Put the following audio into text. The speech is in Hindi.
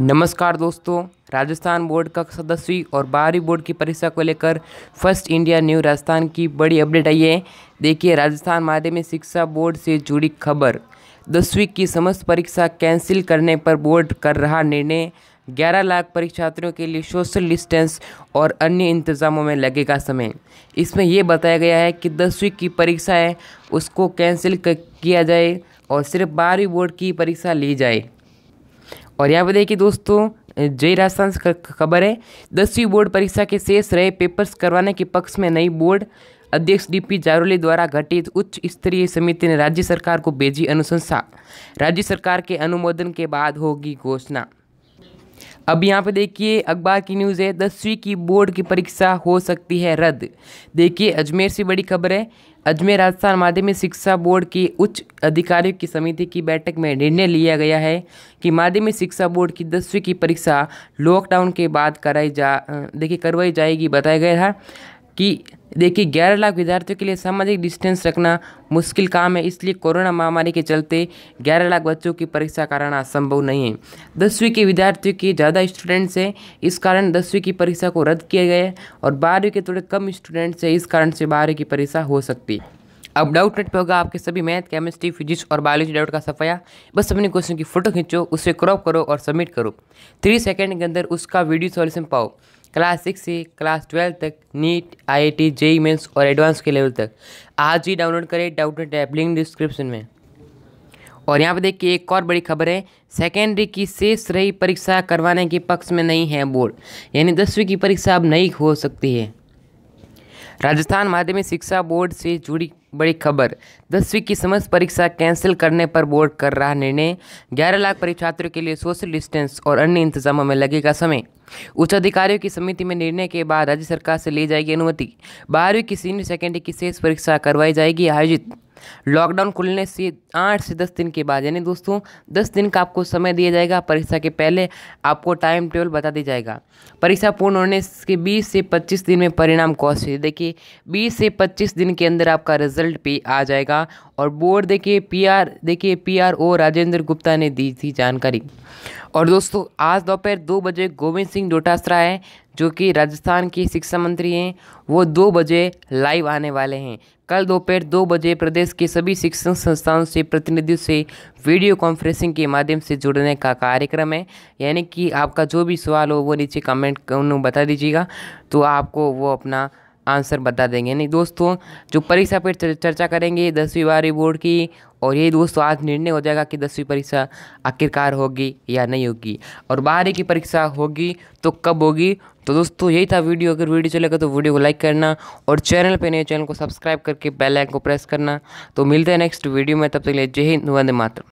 नमस्कार दोस्तों राजस्थान बोर्ड का सदस्यी और बाहरी बोर्ड की परीक्षा को लेकर फर्स्ट इंडिया न्यू राजस्थान की बड़ी अपडेट आई है देखिए राजस्थान माध्यमिक शिक्षा बोर्ड से जुड़ी खबर दसवीं की समस्त परीक्षा कैंसिल करने पर बोर्ड कर रहा निर्णय ग्यारह लाख परीक्षार्थियों के लिए सोशल डिस्टेंस और अन्य इंतज़ामों में लगेगा समय इसमें यह बताया गया है कि दसवीं की परीक्षा है उसको कैंसिल किया जाए और सिर्फ बारहवीं बोर्ड की परीक्षा ली जाए और यहाँ पर देखिए दोस्तों जय राजस्थान से खबर है दसवीं बोर्ड परीक्षा के शेष रहे पेपर्स करवाने के पक्ष में नई बोर्ड अध्यक्ष डीपी जारोली द्वारा गठित उच्च स्तरीय समिति ने राज्य सरकार को भेजी अनुशंसा राज्य सरकार के अनुमोदन के बाद होगी घोषणा अब यहाँ पे देखिए अखबार की न्यूज़ है दसवीं की बोर्ड की परीक्षा हो सकती है रद्द देखिए अजमेर से बड़ी खबर है अजमेर राजस्थान माध्यमिक शिक्षा बोर्ड की उच्च अधिकारियों की समिति की बैठक में निर्णय लिया गया है कि माध्यमिक शिक्षा बोर्ड की दसवीं की परीक्षा लॉकडाउन के बाद कराई जा देखिए करवाई जाएगी बताया गया था कि देखिए ग्यारह लाख विद्यार्थियों के लिए सामाजिक डिस्टेंस रखना मुश्किल काम है इसलिए कोरोना महामारी के चलते ग्यारह लाख बच्चों की परीक्षा कराना असंभव नहीं है दसवीं के विद्यार्थियों के ज़्यादा स्टूडेंट्स हैं इस कारण दसवीं की परीक्षा को रद्द किया गया है और बारहवीं के थोड़े कम स्टूडेंट्स हैं इस कारण से बारहवीं की परीक्षा हो सकती है अब डाउट नेट पर होगा आपके सभी मैथ केमिस्ट्री फिजिक्स और बायोलॉजी डाउट का सफाया बस अपने क्वेश्चन की फोटो खींचो उसे क्रॉप करो और सबमिट करो थ्री सेकेंड के अंदर उसका वीडियो सॉल्यूशन पाओ क्लास सिक्स से क्लास ट्वेल्व तक NEET I I T JEE Mains और एडवांस के लेवल तक आज ही डाउनलोड करें डाउटनेट ऐप लिंक डिस्क्रिप्शन में और यहाँ पर देखिए एक और बड़ी खबर है सेकेंडरी की शेष रही परीक्षा करवाने के पक्ष में नहीं है बोर्ड यानी दसवीं की परीक्षा अब नहीं हो सकती है राजस्थान माध्यमिक शिक्षा बोर्ड से जुड़ी बड़ी खबर दसवीं की समस्त परीक्षा कैंसिल करने पर बोर्ड कर रहा निर्णय ग्यारह लाख परीक्षार्थियों के लिए सोशल डिस्टेंस और अन्य इंतजामों में लगेगा समय उच्च अधिकारियों की समिति में निर्णय के बाद राज्य सरकार से ली जाएगी अनुमति बारहवीं की सीनियर सेकेंडरी की शेष परीक्षा करवाई जाएगी आयोजित लॉकडाउन खुलने से आठ से दस दिन के बाद यानी दोस्तों दस दिन का आपको समय दिया जाएगा परीक्षा के पहले आपको टाइम टेबल बता दिया जाएगा परीक्षा पूर्ण होने के बीस से पच्चीस दिन में परिणाम कौशल देखिए बीस से पच्चीस दिन के अंदर आपका रिजल्ट भी आ जाएगा और बोर्ड देखिए पी देखिए पी राजेंद्र गुप्ता ने दी थी जानकारी और दोस्तों आज दोपहर दो बजे गोविंद सिंह डोटासरा है जो कि राजस्थान के शिक्षा मंत्री हैं वो दो बजे लाइव आने वाले हैं कल दोपहर दो बजे प्रदेश के सभी शिक्षण संस्थानों से प्रतिनिधियों से वीडियो कॉन्फ्रेंसिंग के माध्यम से जुड़ने का कार्यक्रम है यानी कि आपका जो भी सवाल हो वो नीचे कमेंट उन्हें बता दीजिएगा तो आपको वो अपना आंसर बता देंगे यानी दोस्तों जो परीक्षा पर चर्चा करेंगे दसवीं बारहवीं बोर्ड की और यही दोस्तों आज निर्णय हो जाएगा कि दसवीं परीक्षा आखिरकार होगी या नहीं होगी और बारहवीं की परीक्षा होगी तो कब होगी तो दोस्तों यही था वीडियो अगर वीडियो चलेगा तो वीडियो को लाइक करना और चैनल पे नए चैनल को सब्सक्राइब करके बेल आइकन को प्रेस करना तो मिलते हैं नेक्स्ट वीडियो में तब तक के लिए जय हिंद वंदे मातरम